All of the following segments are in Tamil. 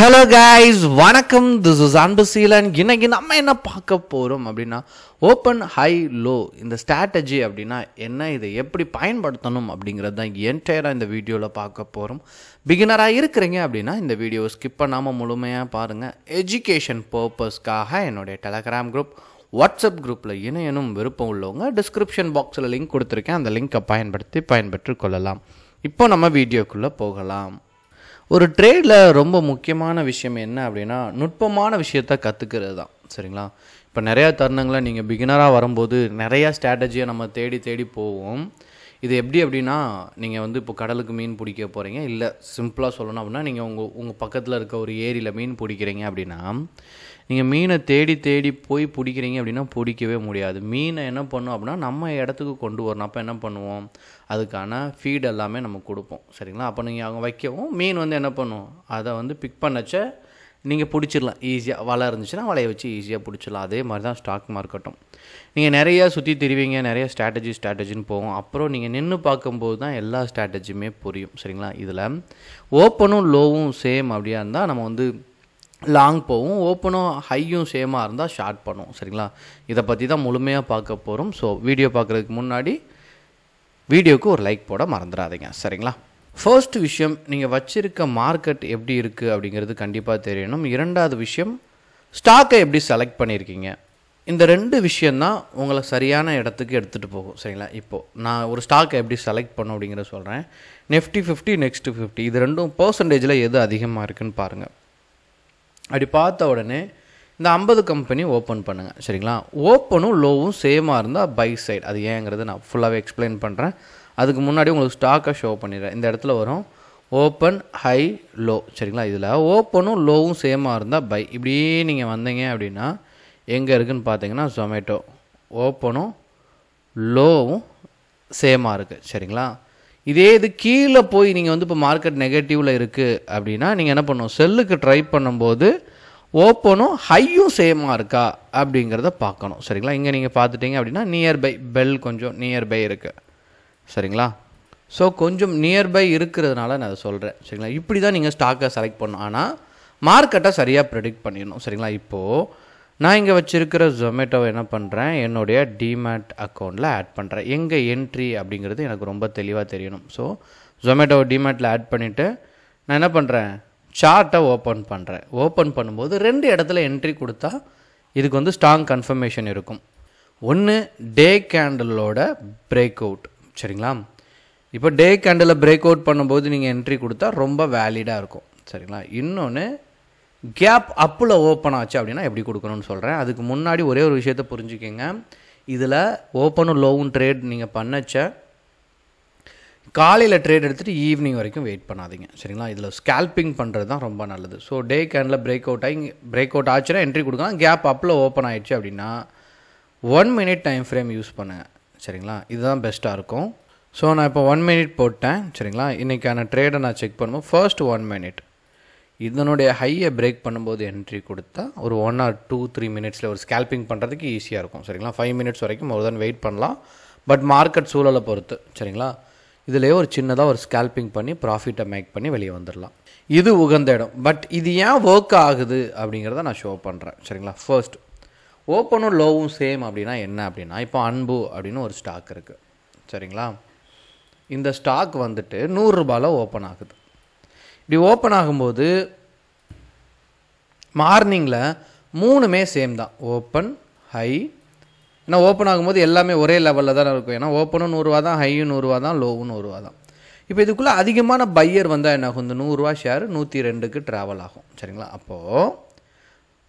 ஹலோ கைஸ் வணக்கம் திஸ் இஸ் அன்பு சீலன் இன்னைக்கு நம்ம என்ன பார்க்க போகிறோம் அப்படின்னா ஓப்பன் ஹை லோ இந்த ஸ்ட்ராட்டஜி அப்படின்னா என்ன இதை எப்படி பயன்படுத்தணும் அப்படிங்கிறது தான் என்டையராக இந்த வீடியோவில் பார்க்க போகிறோம் பிகினராக இருக்கிறீங்க அப்படின்னா இந்த வீடியோவை ஸ்கிப் பண்ணாமல் முழுமையாக பாருங்கள் எஜுகேஷன் பர்பஸ்க்காக என்னுடைய டெலகிராம் குரூப் வாட்ஸ்அப் குரூப்பில் இணையனும் விருப்பம் உள்ளவங்க டிஸ்கிரிப்ஷன் பாக்ஸில் லிங்க் கொடுத்துருக்கேன் அந்த லிங்க்கை பயன்படுத்தி பயன்பெற்று கொள்ளலாம் இப்போ நம்ம வீடியோக்குள்ளே போகலாம் ஒரு ட்ரேடில் ரொம்ப முக்கியமான விஷயம் என்ன அப்படின்னா நுட்பமான விஷயத்த கற்றுக்கிறது தான் சரிங்களா இப்போ நிறையா தருணங்களை நீங்கள் பிகினராக வரும்போது நிறையா ஸ்ட்ராட்டஜியை நம்ம தேடி தேடி போவோம் இது எப்படி அப்படின்னா நீங்கள் வந்து இப்போ கடலுக்கு மீன் பிடிக்க போகிறீங்க இல்லை சிம்பிளாக சொல்லணும் அப்படின்னா நீங்கள் உங்கள் உங்கள் பக்கத்தில் இருக்க ஒரு ஏரியில் மீன் பிடிக்கிறீங்க அப்படின்னா நீங்கள் மீனை தேடி தேடி போய் பிடிக்கிறீங்க அப்படின்னா பிடிக்கவே முடியாது மீனை என்ன பண்ணும் அப்படின்னா நம்ம இடத்துக்கு கொண்டு வரணும் அப்போ என்ன பண்ணுவோம் அதுக்கான ஃபீட் எல்லாமே நம்ம கொடுப்போம் சரிங்களா அப்போ நீங்கள் அவங்க வைக்கவும் மீன் வந்து என்ன பண்ணுவோம் அதை வந்து பிக் பண்ணச்ச நீங்கள் பிடிச்சிடலாம் ஈஸியாக வலை இருந்துச்சுன்னா வலையை வச்சு ஈஸியாக பிடிச்சிடலாம் அதே மாதிரி தான் ஸ்டாக் மார்க்கெட்டும் நீங்கள் நிறையா சுற்றி தெரிவிங்க நிறைய ஸ்ட்ராட்டஜி ஸ்ட்ராட்டஜின்னு போவோம் அப்புறம் நீங்கள் நின்று பார்க்கும்போது தான் எல்லா ஸ்ட்ராட்டஜியுமே புரியும் சரிங்களா இதில் ஓப்பனும் லோவும் சேம் அப்படியா இருந்தால் நம்ம வந்து லாங் போகும் ஓப்பனும் ஹையும் சேமாக இருந்தால் ஷார்ட் பண்ணும் சரிங்களா இதை பற்றி தான் முழுமையாக பார்க்க போகிறோம் ஸோ வீடியோ பார்க்குறதுக்கு முன்னாடி வீடியோவுக்கு ஒரு லைக் போட மறந்துடாதீங்க சரிங்களா ஃபர்ஸ்ட் விஷயம் நீங்கள் வச்சுருக்க மார்க்கெட் எப்படி இருக்குது அப்படிங்கிறது கண்டிப்பாக தெரியணும் இரண்டாவது விஷயம் ஸ்டாக்கை எப்படி செலக்ட் பண்ணியிருக்கீங்க இந்த ரெண்டு விஷயந்தான் உங்களை சரியான இடத்துக்கு எடுத்துகிட்டு போகும் சரிங்களா இப்போது நான் ஒரு ஸ்டாக்கை எப்படி செலக்ட் பண்ணும் அப்படிங்கிற சொல்கிறேன் நெஃப்டி ஃபிஃப்டி நெக்ஸ்ட்டு ஃபிஃப்டி இது ரெண்டும் பர்சன்டேஜில் எது அதிகமாக இருக்குன்னு பாருங்கள் அப்படி பார்த்த உடனே இந்த ஐம்பது கம்பெனி ஓப்பன் பண்ணுங்கள் சரிங்களா ஓப்பனும் லோவும் சேமாக இருந்தால் பை சைடு அது ஏங்கிறது நான் ஃபுல்லாகவே எக்ஸ்பிளைன் பண்ணுறேன் அதுக்கு முன்னாடி உங்களுக்கு ஸ்டாக்கை ஷோ பண்ணிடுறேன் இந்த இடத்துல வரும் ஓப்பன் ஹை லோ சரிங்களா இதில் ஓப்பனும் லோவும் சேமாக இருந்தால் பை இப்படி நீங்கள் வந்தீங்க அப்படின்னா எங்கே இருக்குதுன்னு பார்த்தீங்கன்னா ஜொமேட்டோ ஓப்பனும் லோவும் சேமாக இருக்குது சரிங்களா இதே இது கீழே போய் நீங்கள் வந்து இப்போ மார்க்கெட் நெகட்டிவில் இருக்குது அப்படின்னா நீங்கள் என்ன பண்ணுவோம் செல்லுக்கு ட்ரை பண்ணும்போது ஓப்பனும் ஹையும் சேமாக இருக்கா அப்படிங்கிறத பார்க்கணும் சரிங்களா இங்கே நீங்கள் பார்த்துட்டீங்க அப்படின்னா நியர்பை பெல் கொஞ்சம் நியர்பை இருக்குது சரிங்களா ஸோ கொஞ்சம் நியர்பை இருக்கிறதுனால நான் அதை சொல்கிறேன் சரிங்களா இப்படி தான் நீங்கள் ஸ்டாக்கை செலக்ட் பண்ணணும் ஆனால் மார்க்கெட்டை சரியாக ப்ரெடிக்ட் பண்ணிடணும் சரிங்களா இப்போது நான் இங்கே வச்சுருக்கிற ஜொமேட்டோவை என்ன பண்ணுறேன் என்னுடைய டிமேட் அக்கௌண்ட்டில் ஆட் பண்ணுறேன் எங்கே என்ட்ரி அப்படிங்கிறது எனக்கு ரொம்ப தெளிவாக தெரியணும் ஸோ ஜொமேட்டோ டிமேட்டில் ஆட் பண்ணிவிட்டு நான் என்ன பண்ணுறேன் சார்ட்டை ஓப்பன் பண்ணுறேன் ஓப்பன் பண்ணும்போது ரெண்டு இடத்துல என்ட்ரி கொடுத்தா இதுக்கு வந்து ஸ்ட்ராங் கன்ஃபர்மேஷன் இருக்கும் ஒன்று டே கேண்டலோட பிரேக் அவுட் சரிங்களா இப்போ டே கேண்டில் பிரேக் அவுட் பண்ணும்போது நீங்கள் என்ட்ரி கொடுத்தா ரொம்ப வேலிடாக இருக்கும் சரிங்களா இன்னொன்று கேப் அப்பில் ஓப்பன் ஆச்சு அப்படின்னா எப்படி கொடுக்கணும்னு சொல்கிறேன் அதுக்கு முன்னாடி ஒரே ஒரு விஷயத்த புரிஞ்சுக்கோங்க இதில் ஓப்பனும் லோவும் ட்ரேட் நீங்கள் பண்ணச்ச காலையில் ட்ரேட் எடுத்துகிட்டு ஈவினிங் வரைக்கும் வெயிட் பண்ணாதீங்க சரிங்களா இதில் ஸ்கேல்பிங் பண்ணுறது தான் ரொம்ப நல்லது so day candle break out ஆகி பிரேக் அவுட் ஆச்சுன்னா என்ட்ரி கொடுக்கலாம் கேப் அப்பில் ஓப்பன் ஆகிடுச்சு அப்படின்னா one minute time frame use பண்ணுங்கள் சரிங்களா இதுதான் பெஸ்ட்டாக இருக்கும் ஸோ நான் இப்போ ஒன் மினிட் போட்டேன் சரிங்களா இன்றைக்கான ட்ரேடை நான் செக் பண்ணும்போது ஃபர்ஸ்ட் ஒன் மினிட் இதனுடைய ஹையை பிரேக் பண்ணும்போது என்ட்ரி கொடுத்தா ஒரு ஒன் ஆர் டூ த்ரீ மினிட்ஸில் ஒரு ஸ்கேல்பிங் பண்ணுறதுக்கு ஈஸியாக இருக்கும் சரிங்களா ஃபைவ் மினிட்ஸ் வரைக்கும் ஒரு தான் வெயிட் பண்ணலாம் பட் மார்க்கெட் சூழலை பொறுத்து சரிங்களா இதிலே ஒரு சின்னதாக ஒரு ஸ்கேல்பிங் பண்ணி ப்ராஃபிட்டை மேக் பண்ணி வெளியே வந்துடலாம் இது உகந்த இடம் பட் இது ஏன் ஒர்க் ஆகுது அப்படிங்கிறத நான் ஷோ பண்ணுறேன் சரிங்களா ஃபர்ஸ்ட் ஓப்பனும் லோவும் சேம் அப்படின்னா என்ன அப்படின்னா இப்போ அன்பு அப்படின்னு ஒரு ஸ்டாக் இருக்குது சரிங்களா இந்த ஸ்டாக் வந்துட்டு நூறுரூபாவில் ஓப்பன் ஆகுது இப்படி ஓப்பன் ஆகும்போது மார்னிங்கில் மூணுமே சேம் தான் ஓப்பன் ஹை ஏன்னா ஓப்பன் ஆகும்போது எல்லாமே ஒரே லெவலில் தான் இருக்கும் ஏன்னா ஓப்பனும் நூறுரூவா தான் ஹையும் நூறுரூவா தான் லோவும் நூறுரூவா தான் இப்போ இதுக்குள்ளே அதிகமான பையர் வந்தால் என்ன ஆகும் இந்த நூறுரூவா ஷேர் நூற்றி ரெண்டுக்கு ட்ராவல் ஆகும் சரிங்களா அப்போது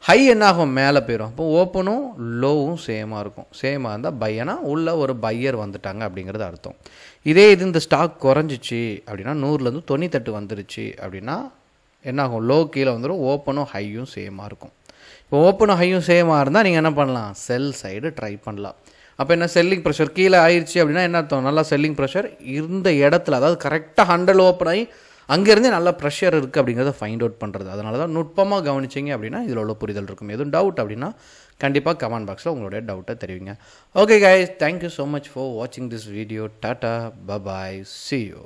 ஹை என்னாகும் மேலே போயிடும் அப்போ ஓப்பனும் லோவும் சேமாக இருக்கும் சேமாக இருந்தால் பையனா உள்ளே ஒரு பையர் வந்துட்டாங்க அப்படிங்கிறது அர்த்தம் இதே இது இந்த ஸ்டாக் குறைஞ்சிச்சு அப்படின்னா நூறுலேருந்து தட்டு வந்துருச்சு அப்படின்னா என்னாகும் லோ கீழே வந்துடும் ஓப்பனும் ஹையும் சேமாக இருக்கும் இப்போ ஓப்பனும் ஹையும் சேமாக இருந்தால் நீங்கள் என்ன பண்ணலாம் செல் சைடு ட்ரை பண்ணலாம் அப்போ என்ன செல்லிங் ப்ரெஷர் கீழே ஆயிடுச்சு அப்படின்னா என்ன அர்த்தம் நல்லா செல்லிங் ப்ரெஷர் இருந்த இடத்துல அதாவது கரெக்டாக ஹண்ட்ரட் ஓப்பன் ஆகி அங்கேருந்து நல்ல ப்ரெஷர் இருக்குது அப்படிங்கிறத ஃபைண்ட் அவுட் பண்ணுறது அதனால தான் நுட்பமாக கவனிச்சிங்க அப்படின்னா இதில் உள்ள புரிதல் இருக்கும் எதுவும் டவுட் அப்படின்னா கண்டிப்பாக கமெண்ட் பாக்ஸில் உங்களுடைய டவுட்டை தெரிவிங்க okay guys thank you so much for வாட்சிங் this video tata bye bye see you